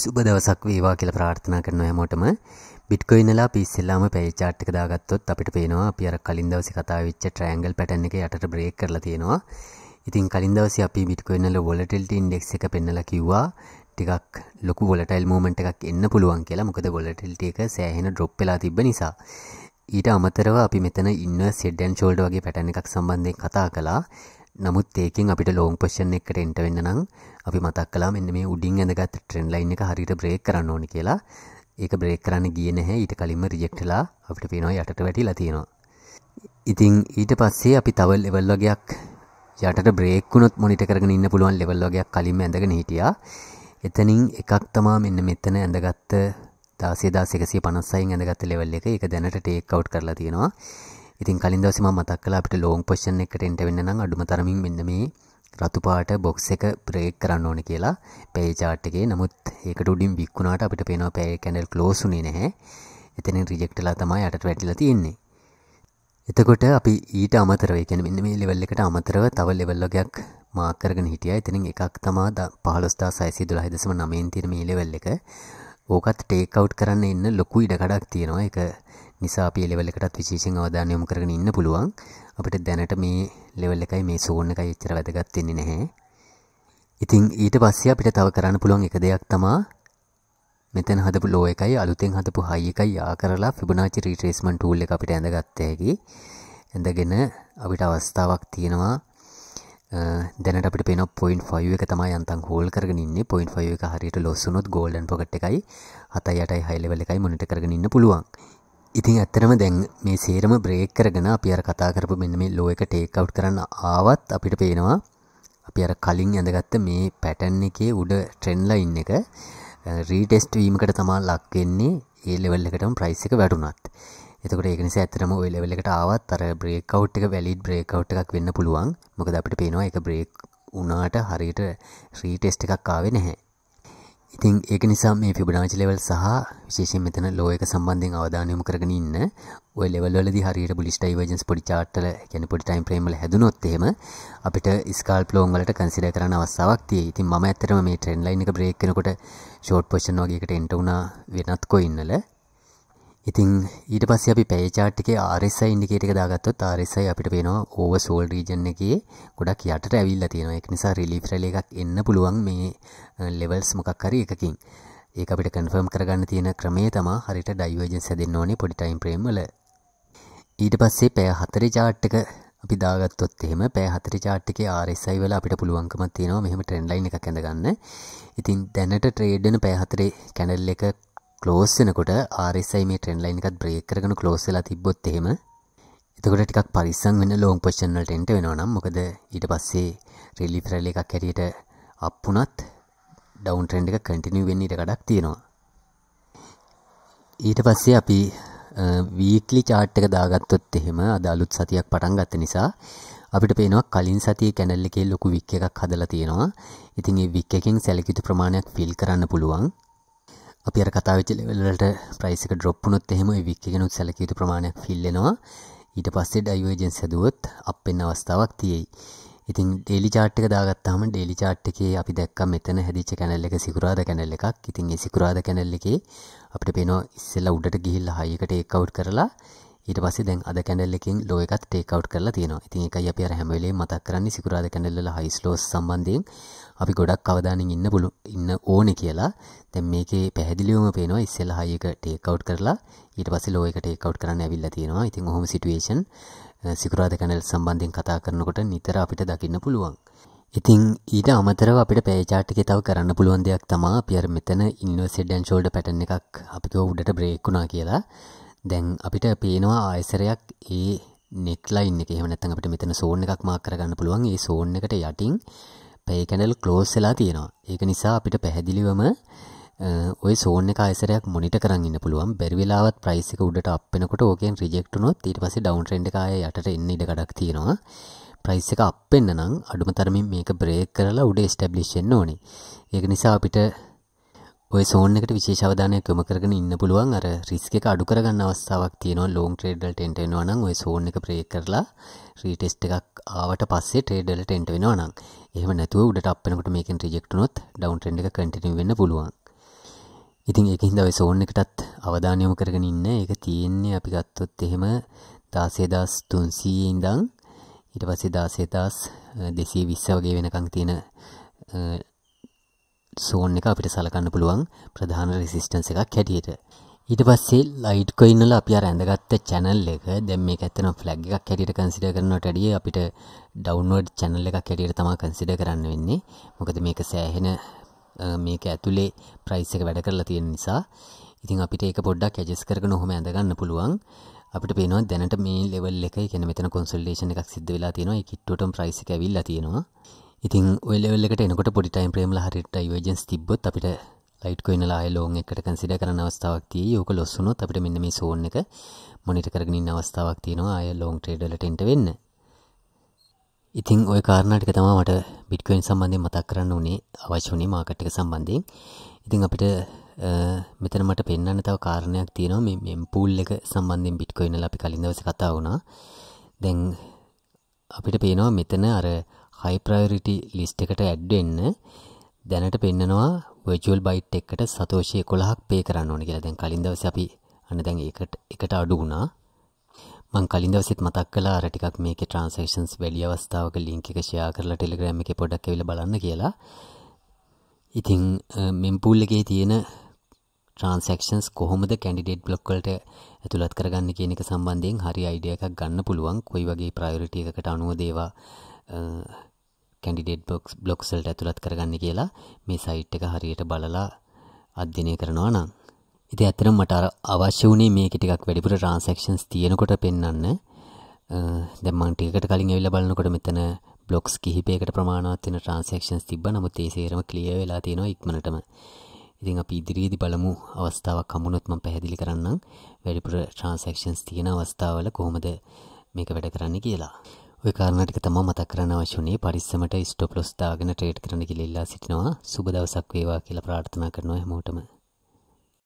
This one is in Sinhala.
සුබ දවසක් වේවා කියලා ප්‍රාර්ථනා කරනවා හැමෝටම. බිට්කොයින්ලා අපි ඉස්සෙල්ලාම පැය chart එක දාගත්තොත් අපිට පේනවා අපි අර කලින් දවසේ කතා වෙච්ච ට්‍රයැන්ගල් pattern එක යටට break කරලා තියෙනවා. ඉතින් කලින් දවසේ අපි බිට්කොයින්වල volatility index එක පෙන්නලා කිව්වා ටිකක් ලොකු volatile movement එකක් එන්න පුළුවන් කියලා. මොකද volatility එක සෑහෙන drop වෙලා තිබ්බ නිසා. ඊට අමතරව අපි මෙතන ඉන්වර්ස් head and shoulder වගේ pattern එකක් සම්බන්ධයෙන් කතා කළා. නමුත් ඒකෙන් අපිට ලෝන් පොෂන් එකට එන්ට වෙන්න නම් අපි මතක් කලා මෙන්න මේ උඩින් ඇඳගත් ට්‍රෙන් ලයින් එක හරිට බ්‍රේක් කරන්න ඕනි කියලා ඒක බ්‍රේක් කරන්න ගිය නැහැ ඊට කලින්ම රිජෙක්ටලා අපිට පේනවා යටට වැටිලා තියෙනවා ඉතින් ඊට පස්සේ අපි තව ලෙවල් වගේයක් යටට බ්‍රේක් වුණොත් මොනිට කරගෙන ඉන්න පුළුවන් ලෙවල් වගේයක් කලින්ම ඇඳගෙන හිටියා එතනින් එකක් තමා මෙන්න මෙතන ඇඳගත්ත දාසේ දාසකසිය පනස්සයින් ඇඳගත්ත ලෙවල් එක එක දැනට ටේක් අවට් කරලා තියෙනවා ඉතින් කලින් දවසේ මම මතක් කළා අපිට ලොන් පොසිෂන් එකට එන්න වෙන්න නම් අඩුම තරමින් මෙන්න මේ රතු පාට බොක්ස් එක බ්‍රේක් කරන්න ඕනේ කියලා පේජ් chart එකේ. නමුත් ඒකට උඩින් වික්ුණාට අපිට පේනවා පේ කැන්ඩල් ක්ලෝස් උනේ නැහැ. එතනින් රිජෙක්ට් වෙලා තමයි යටට වැටිලා තියෙන්නේ. එතකොට අපි ඊට අමතරව ඒ කියන්නේ මෙන්න මේ ලෙවල් එකට අමතරව තව ලෙවල් එකක් මාක් කරගෙන හිටියා. එතනින් එකක් තමයි 15612.9 තියෙන මේ ලෙවල් එක. ඕකත් ටේක් අවුට් කරන්න ඉන්න ලොකු ඉඩකඩක් තියෙනවා. ඒක නිසා අපි ලෙවල් එකටත් විශේෂයෙන් අවධානය යොමු කරගෙන ඉන්න පුළුවන්. අපිට දැනට මේ ලෙවල් එකයි මේ සෝන් එකයි එච්චර වැදගත් වෙන්නේ නැහැ. ඉතින් ඊට පස්සේ අපිට තව කරන්න පුළුවන් එක දෙයක් තමා මෙතන හදපු ලෝ එකයි අලුතෙන් හදපු හයි එකයි යා කරලා ෆිබොනාචි රීට්‍රේස්මන්ට් ටූල් එක අපිට ඇඳගත්ත හැකි. ඇඳගෙන අපිට අවස්ථාවක් තියෙනවා දැනට අපිට පෙන පොයින් ෆයිව එක තමයි අන්තන් හෝල් කරගන්න පොයින් ෆයිව එක හරියට ලොස්සුනොත් ගෝල්ඩන් පොට් එකයි හතයි යටයි හයිලවල එකයි මොනට කරගන්න පුළුවන් ඉතින් ඇත්තටම දැන් මේ සේරම බ්‍රේක් කරගෙන අපි අර කතා කරපු මෙන්න මේ ලෝ එක ටේක් අවුට් කරන්න ආවත් අපිට පේනවා අපි අර කලින් ඇඳගත්ත මේ පැටර්න් එකේ උඩ ට්‍රෙන්ඩ් ලයින් එක රීටෙස්ට් වීමකට තමයි ලක් වෙන්නේ ඒ ලෙවල් එකටම ප්‍රයිස් එක වැඩුණත්. එතකොට ඒක නිසා ඇත්තටම ওই ලෙවල් එකට ආවත් අර බ්‍රේක් අවුට් එක වැලිඩ් බ්‍රේක් අවුට් එකක් වෙන්න පුළුවන්. මොකද අපිට පේනවා ඒක බ්‍රේක් වුණාට හරියට රීටෙස්ට් එකක් ආවේ නැහැ. ඉතින් ඒක නිසා මේ ෆිබොනාචි ලෙවල් සහ විශේෂයෙන් මෙතන ලෝ එක සම්බන්ධයෙන් අවධානය යොමු කරගෙන ඉන්න. ওই level වලදී හරියට bullish divergence පොඩි chart වල කියන්නේ පොඩි time frame වල හැදුනොත් එහෙම අපිට scalp long වලට consider කරන්න අවස්ථාවක් තියෙයි. ඉතින් මම ඇත්තටම මේ trend line එක break කරනකොට short position වගේ එකට enter වුණා වෙනත් coin වල. ඉතින් ඊට පස්සේ අපි පැය chart එකේ RSI indicator එක දාගත්තොත් RSI අපිට පේනවා oversold region එකේ ගොඩක් යටට ඇවිල්ලා තියෙනවා. ඒක නිසා relief rally එකක් එන්න පුළුවන් මේ levels මොකක් හරි එකකින්. ඒක අපිට confirm කරගන්න තියෙන ක්‍රමය තමයි හරියට divergence හැදෙන්න ඕනේ පොඩි time frame වල. ඊට පස්සේ පැය හතරේ chart එක අපි දාගත්තොත් එහෙම පැය හතරේ chart එකේ RSI වල අපිට පුළුවන්කමක් තියෙනවා මෙහෙම trend line එකක් ඇඳ ගන්න. ඉතින් දැනට trade වෙන පැය හතරේ candle එක ක්ලෝස් වෙනකොට RSI මේ ට්‍රෙන්ඩ් ලයින් එකත් බ්‍රේක් කරගෙන ක්ලෝස් වෙලා තිබ්බොත් එහෙම එතකොට ටිකක් පරිස්සම් වෙන්න ලෝන් පොසිෂන් වලට එන්ට වෙනවා නම් මොකද ඊට පස්සේ රිලීෆ් රැලි එකක් හැටියට අප් වුණත් ඩවුන් ට්‍රෙන්ඩ් එක කන්ටිනියු වෙන්න ඉඩ කඩක් තියෙනවා. ඊට පස්සේ අපි වීක්ලි chart එක දාගත්තොත් එහෙම අද අලුත් සතියක් පටන් ගත්ත නිසා අපිට පේනවා කලින් සතියේ කැනල් එකේ ලොකු වික් එකක් හදලා තියෙනවා. ඉතින් මේ වික් එකෙන් සැලකිලි ප්‍රමාණයක් ෆිල් කරන්න පුළුවන්. අපි අර කතා වෙච්ච ලෙවල් වලට ප්‍රයිස් එක ඩ්‍රොප් වුණොත් එහෙම ඒ වික් එකනොත් සැලකිය යුතු ප්‍රමාණයක් ෆිල් වෙනවා. ඊට පස්සේ ඩයිවර්ජන්ස් හැදුවොත් අප් වෙන අවස්ථාවක් තියෙයි. ඉතින් ඩේලි chart එක දාගත්තාම ඩේලි chart එකේ අපි දැක්කා මෙතන හැදිච්ච කැනල් එක සිකුරාදා කැනල් එකක්. ඉතින් ඒ සිකුරාදා කැනල් එකේ අපිට පේනවා ඉස්සෙල්ලා උඩට ගිහිල්ලා high එකට take out කරලා ඊට පස්සේ දැන් අද කැනල් එකෙන් ලෝ එකත් ටේක් අවුට් කරලා තියෙනවා. ඉතින් ඒකයි අපි අර හැම වෙලේම මතක් කරන්නේ සිකුරාදා කැනල් වල හයිස් ලෝස් සම්බන්ධයෙන් අපි ගොඩක් අවධානයෙන් ඉන්න පුළු ඉන්න ඕනේ කියලා. දැන් මේකේ පැහැදිලිවම පේනවා ඉස්සෙල්ලා හයි එක ටේක් අවුට් කරලා ඊට පස්සේ ලෝ එක ටේක් අවුට් කරන්න ඇවිල්ලා තියෙනවා. ඉතින් ඔහොම සිටුේෂන් සිකුරාදා කැනල් සම්බන්ධයෙන් කතා කරනකොට නිතර අපිට දකින්න පුළුවන්. ඉතින් ඊට අමතරව අපිට පේචාට් එකේ තව කරන්න පුළුවන් දෙයක් තමයි අපි අර මෙතන ඉන්වර්සෙඩ් ඇන් ෂෝල්ඩර් පැටර්න් එකක් අපිට උඩට බ්‍රේක් වුණා කියලා. දැන් අපිට පේනවා ආයසරයක් ඒ නෙක්ලයින් එක එහෙම නැත්නම් අපිට මෙතන සෝන් එකක් මාක් කරගන්න පුළුවන්. ඒ සෝන් එකට යටින් පැය කැනල් ක්ලෝස් වෙලා තියෙනවා. ඒක නිසා අපිට පැහැදිලිවම ඔය සෝන් එක ආයසරයක් මොනිට කරන් ඉන්න පුළුවන් බැරි වෙලාවත් ප්‍රයිස් එක උඩට අප් වෙනකොට ඕකෙන් රිජෙක්ට් වුණොත් ඊට පස්සේ ඩවුන් ට්‍රෙන්ඩ් එක ආයෙ යටට එන්න ඉඩ ගඩක් තියෙනවා ප්‍රයිස් එක අප් වෙන්න නම් අඩුම තරමින් මේක බ්‍රේක් කරලා උඩ ස්ටැබ්ලිෂ් වෙන්න ඕනේ ඒක නිසා අපිට ඔය සෝන් එකට විශේෂ අවධානයක් යොමු කරගෙන ඉන්න පුළුවන් අර රිස්ක් එක අඩු කරගන්න අවස්ථාවක් තියෙනවා ලොන් ට්‍රේඩ් වලට එන්ටර් වෙනවා නම් ඔය සෝන් එක බ්‍රේක් කරලා රීටෙස්ට් එකක් ආවට පස්සේ ට්‍රේඩ් වලට එන්ටර් වෙනවා නම් එහෙම නැතුව උඩට අප් වෙනකොට මේකෙන් රිජෙක්ට් වුණොත් ඩවුන් ට්‍රෙන්ඩ් එක කන්ටිනියු වෙන්න පුළුවන් ඉතින් ඒකින්ද ඔය සෝන් එකටත් අවධානයම කරගෙන ඉන්න ඒක තියෙන්නේ අපි ගත්තොත් එහෙම දාසේදස් තුන්සීයේ ඉඳං ඊට පස්සේ දාසේදස් දෙසී විස්ස වගේ වෙනකං තියෙන සෝන් එක අපිට සලකන්න පුළුවන් ප්‍රධාන රෙසිස්ටන්ස් එකක් හැටියට. ඊට පස්සේ ලයිට් කොයින් වල අපි අර ඇඳගත්ත channel එක දැන් මේක ඇත්තනම් flag එකක් හැටියට consider කරනවට වැඩිය අපිට downward channel එකක් හැටියට තමයි consider කරන්න වෙන්නේ. මොකද මේක සෑහෙන මේක ඇතුලේ price එක වැඩ කරලා තියෙන නිසා ඉතින් අපිට ඒක පොඩ්ඩක් adjust කරගෙන ඔහොම ඇඳ ගන්න පුළුවන්. අපිට පේනවා දැනට මේ ලෙවල් එක කියන්නේ මෙතන consolidation එකක් සිද්ධ වෙලා තියෙනවා. ඒ කිට්ටුවටම price එක ඇවිල්ලා තියෙනවා. ඉතින් ඔල්ලෙවල් එකට එනකොට පොඩි ටයිම් ප්‍රේම්ල හරියට ඩයිවර්ජන්ස් තිබ්බොත් අපිට ලයිට් කොයින් ලා ලෝන් එකකට කන්සිඩර් කරන අවස්ථාවක් තියෙයි. ඕක ලොස් වුණොත් අපිට මෙන්න මේ සෝන් එක මොනිටර් කරගෙන ඉන්න අවස්ථාවක් තියෙනවා. ආය ලෝන් ට්‍රේඩ් වලට එන්ට වෙන්න. ඉතින් ওই කාරණා ටික තමයි මට බිට්කොයින් සම්බන්ධයෙන් මතක් කරන්න උනේ අවශ්‍ය උනේ මාකට් එක සම්බන්ධයෙන්. ඉතින් අපිට මෙතන මට පෙන්වන්න තව කාරණයක් තියෙනවා මේ මෙම් පූල් එක සම්බන්ධයෙන් බිට්කොයින් වල අපි කලින් දවසේ කතා වුණා. දැන් අපිට පේනවා මෙතන අර high priority list එකට ඇඩ් වෙන්න දැනට පෙන්නනවා virtual byte එකකට සතෝෂි 11ක් pay කරන්න ඕනේ කියලා. දැන් කලින් දවසේ අපි අන්න දැන් ඒකට එකට අඩු වුණා. මං කලින් දවසෙත් මතක් කළා අර ටිකක් මේකේ transactions value අවස්ථාවක link එක share කරලා Telegram එකේ පොඩ්ඩක් ඇවිල්ලා බලන්න කියලා. ඉතින් mempool එකේ තියෙන ට්‍රන්සක්ෂන්ස් කොහොමද කැඩිඩේට් බ්ලොක්වලට ඇතුළත් කරගන්න කියන එක සම්බන්ධයෙන් හරි අයිඩිය එකක් ගන්න පුළුවන් කොයි වගේ ප්‍රයෝරිටිය එකකට අනුව දේවා කැඩිඩේට් බොක්ස් බ්ලොක්සල්ට ඇතුළත් කරගන්න කියලා මේ සයිට් එක හරියට බලලා අධ්‍යනය කරනවා නම් ඉති ඇතරම් මට අවශ්‍ය වුණේ මේක ටිකක් වැඩිපුර ට්‍රන්සක්ෂන්ස් තියෙනකොට පෙන්න්න දැමන්ටිකට කලින් ඇවිල්ල බලන්නකොට මෙතන බ්ලොක්ස් කිහිපයකට ප්‍රමාණවත්වෙන ට්‍රන්සක්ෂන්ස් තිබ නමුත් ඒ සේරම කලිය වෙලා තියෙනවා ඉක්මනටම ඉතින් අපි ඉදිරියේදී බලමු අවස්ථාවක් හමුනොත් මම පැහැදිලි කරන්නම් වැඩිපුර ට්‍රාන්සැක්ෂන්ස් තියෙන අවස්ථාවල කොහොමද මේක වැඩ කරන්නේ කියලා. ඔය කාරණා ටික තමයි මතක් කරන්න අවශ්‍ය උනේ පරිස්සමට ස්ටොප් ලොස් දාගෙන ට්‍රේඩ් කරන්න කියලා ඉල්ලා සිටිනවා සුබ දවසක් වේවා කියලා ප්‍රාර්ථනා කරනවා හැමෝටම